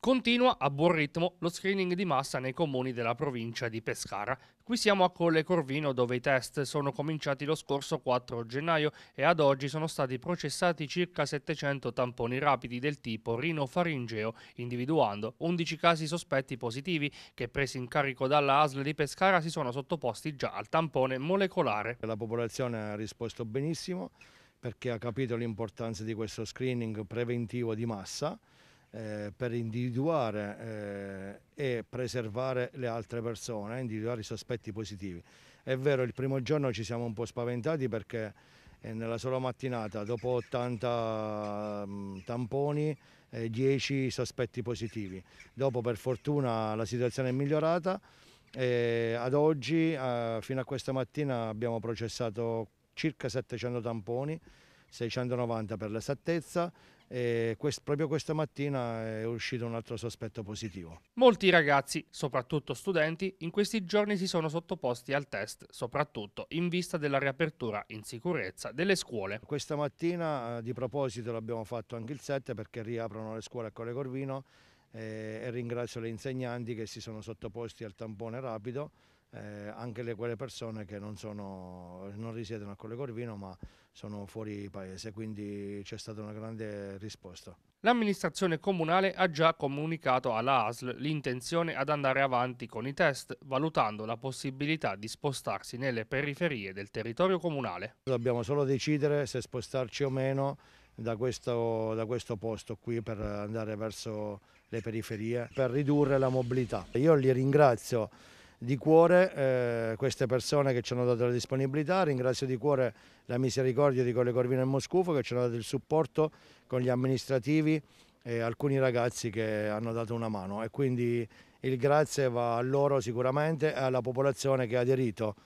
Continua a buon ritmo lo screening di massa nei comuni della provincia di Pescara. Qui siamo a Colle Corvino dove i test sono cominciati lo scorso 4 gennaio e ad oggi sono stati processati circa 700 tamponi rapidi del tipo rinofaringeo, individuando 11 casi sospetti positivi che presi in carico dalla ASL di Pescara si sono sottoposti già al tampone molecolare. La popolazione ha risposto benissimo perché ha capito l'importanza di questo screening preventivo di massa eh, per individuare eh, e preservare le altre persone, eh, individuare i sospetti positivi. È vero, il primo giorno ci siamo un po' spaventati perché eh, nella sola mattinata, dopo 80 mh, mm, tamponi, eh, 10 sospetti positivi. Dopo per fortuna la situazione è migliorata e ad oggi, fino a questa mattina, abbiamo processato circa 700 tamponi 690 per l'esattezza e quest, proprio questa mattina è uscito un altro sospetto positivo. Molti ragazzi, soprattutto studenti, in questi giorni si sono sottoposti al test, soprattutto in vista della riapertura in sicurezza delle scuole. Questa mattina eh, di proposito l'abbiamo fatto anche il 7 perché riaprono le scuole a Colle Corvino eh, e ringrazio le insegnanti che si sono sottoposti al tampone rapido eh, anche le, quelle persone che non, sono, non risiedono a Colle Corvino ma sono fuori paese, quindi c'è stata una grande risposta. L'amministrazione comunale ha già comunicato alla ASL l'intenzione ad andare avanti con i test, valutando la possibilità di spostarsi nelle periferie del territorio comunale. Dobbiamo solo decidere se spostarci o meno da questo, da questo, posto qui per andare verso le periferie, per ridurre la mobilità. Io li ringrazio di cuore eh, queste persone che ci hanno dato la disponibilità, ringrazio di cuore la misericordia di Colle Corvino e Moscufo che ci hanno dato il supporto con gli amministrativi e alcuni ragazzi che hanno dato una mano e quindi il grazie va a loro sicuramente e alla popolazione che ha aderito